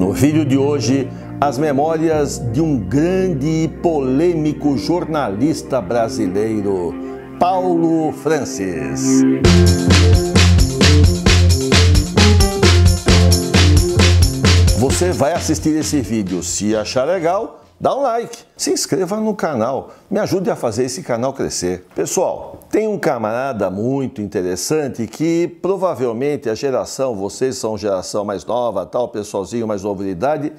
No vídeo de hoje, as memórias de um grande e polêmico jornalista brasileiro, Paulo Francis. Você vai assistir esse vídeo, se achar legal, dá um like, se inscreva no canal, me ajude a fazer esse canal crescer. Pessoal, tem um camarada muito interessante que provavelmente a geração, vocês são geração mais nova, tal, pessoalzinho mais novo de idade,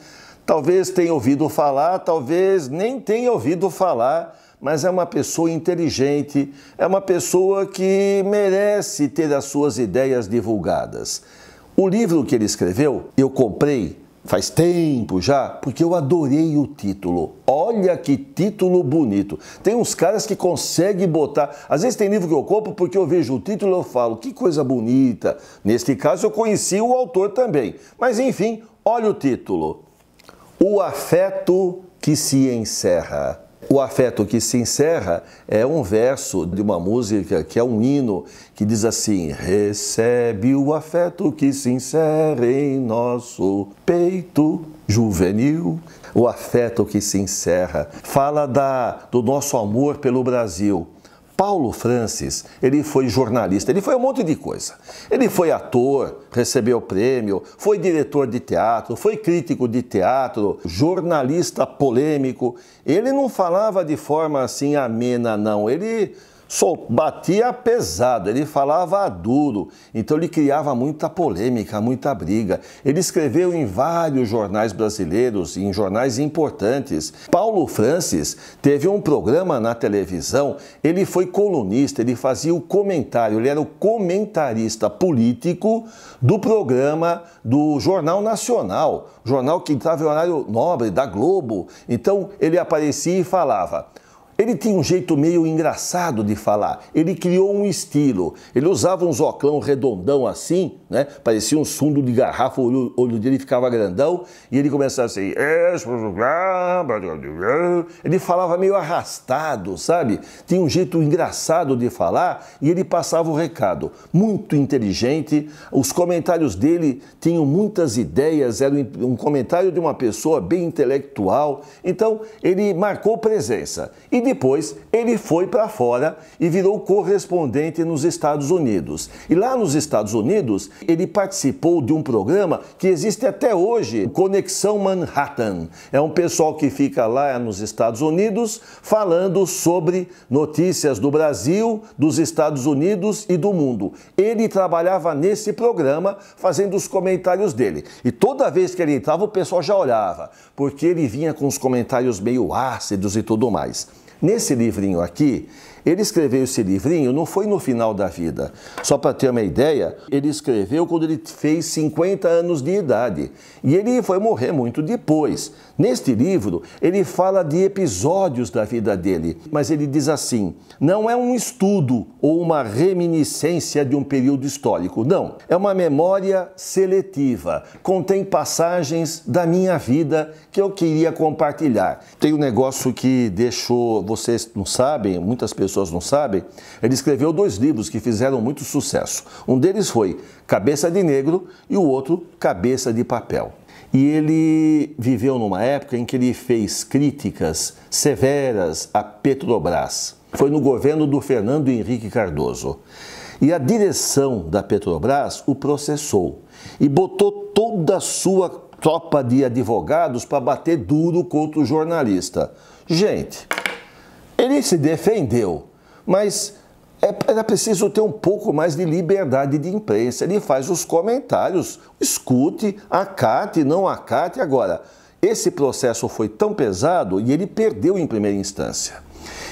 talvez tenha ouvido falar, talvez nem tenha ouvido falar, mas é uma pessoa inteligente, é uma pessoa que merece ter as suas ideias divulgadas. O livro que ele escreveu, eu comprei faz tempo já, porque eu adorei o título. Olha que título bonito. Tem uns caras que conseguem botar. Às vezes tem livro que eu compro porque eu vejo o título e eu falo, que coisa bonita. Neste caso eu conheci o autor também. Mas enfim, olha o título. O afeto que se encerra. O afeto que se encerra é um verso de uma música que é um hino que diz assim: Recebe o afeto que se encerra em nosso peito juvenil, o afeto que se encerra. Fala da, do nosso amor pelo Brasil Paulo Francis, ele foi jornalista, ele foi um monte de coisa. Ele foi ator, recebeu prêmio, foi diretor de teatro, foi crítico de teatro, jornalista polêmico. Ele não falava de forma assim amena, não. Ele Sol batia pesado, ele falava duro, então ele criava muita polêmica, muita briga. Ele escreveu em vários jornais brasileiros, em jornais importantes. Paulo Francis teve um programa na televisão, ele foi colunista, ele fazia o comentário, ele era o comentarista político do programa do Jornal Nacional, jornal que entrava em horário nobre da Globo. Então ele aparecia e falava. Ele tinha um jeito meio engraçado de falar. Ele criou um estilo. Ele usava um zocão redondão assim, né? Parecia um fundo de garrafa, o olho, olho dele ficava grandão, e ele começava assim. Ele falava meio arrastado, sabe? Tinha um jeito engraçado de falar e ele passava o recado. Muito inteligente, os comentários dele tinham muitas ideias, era um comentário de uma pessoa bem intelectual. Então, ele marcou presença. E de depois ele foi para fora e virou correspondente nos Estados Unidos. E lá nos Estados Unidos, ele participou de um programa que existe até hoje, Conexão Manhattan. É um pessoal que fica lá nos Estados Unidos falando sobre notícias do Brasil, dos Estados Unidos e do mundo. Ele trabalhava nesse programa fazendo os comentários dele. E toda vez que ele entrava, o pessoal já olhava, porque ele vinha com os comentários meio ácidos e tudo mais. Nesse livrinho aqui, ele escreveu esse livrinho não foi no final da vida. Só para ter uma ideia, ele escreveu quando ele fez 50 anos de idade. E ele foi morrer muito depois. Neste livro, ele fala de episódios da vida dele, mas ele diz assim: não é um estudo ou uma reminiscência de um período histórico. Não. É uma memória seletiva. Contém passagens da minha vida que eu queria compartilhar. Tem um negócio que deixou, vocês não sabem, muitas pessoas pessoas não sabem, ele escreveu dois livros que fizeram muito sucesso. Um deles foi Cabeça de Negro e o outro Cabeça de Papel. E ele viveu numa época em que ele fez críticas severas à Petrobras. Foi no governo do Fernando Henrique Cardoso. E a direção da Petrobras o processou e botou toda a sua tropa de advogados para bater duro contra o jornalista. Gente, ele se defendeu, mas é, era preciso ter um pouco mais de liberdade de imprensa. Ele faz os comentários, escute, acate, não acate. Agora, esse processo foi tão pesado e ele perdeu em primeira instância.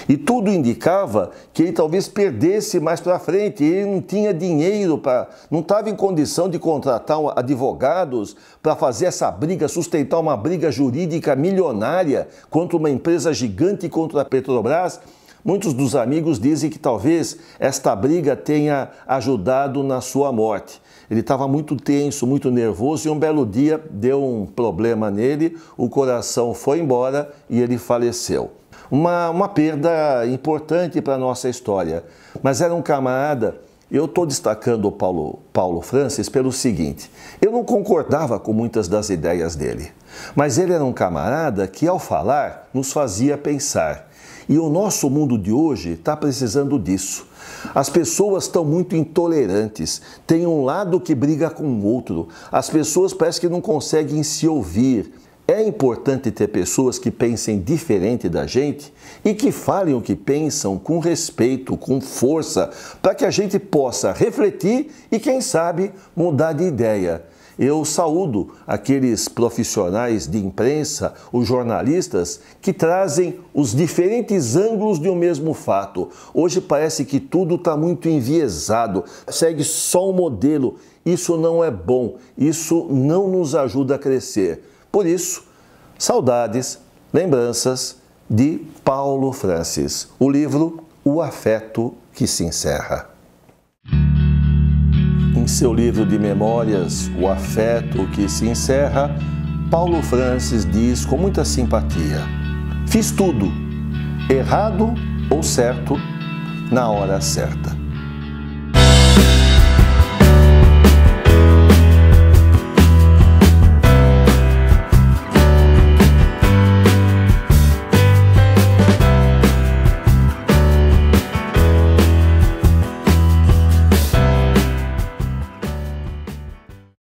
E tudo indicava que ele talvez perdesse mais para frente, ele não tinha dinheiro para, não estava em condição de contratar advogados para fazer essa briga, sustentar uma briga jurídica milionária contra uma empresa gigante contra a Petrobras. Muitos dos amigos dizem que talvez esta briga tenha ajudado na sua morte. Ele estava muito tenso, muito nervoso e um belo dia deu um problema nele, o coração foi embora e ele faleceu uma, uma perda importante para a nossa história. Mas era um camarada. Eu estou destacando o Paulo, Paulo Francis pelo seguinte: eu não concordava com muitas das ideias dele, mas ele era um camarada que, ao falar, nos fazia pensar. E o nosso mundo de hoje está precisando disso. As pessoas estão muito intolerantes, tem um lado que briga com o outro, as pessoas parecem que não conseguem se ouvir, é importante ter pessoas que pensem diferente da gente e que falem o que pensam com respeito, com força, para que a gente possa refletir e, quem sabe, mudar de ideia. Eu saúdo aqueles profissionais de imprensa, os jornalistas, que trazem os diferentes ângulos de um mesmo fato. Hoje parece que tudo está muito enviesado, segue só um modelo. Isso não é bom, isso não nos ajuda a crescer. Por isso, saudades, lembranças de Paulo Francis, o livro O Afeto que se Encerra. Em seu livro de memórias, O Afeto que se Encerra, Paulo Francis diz com muita simpatia: Fiz tudo, errado ou certo, na hora certa.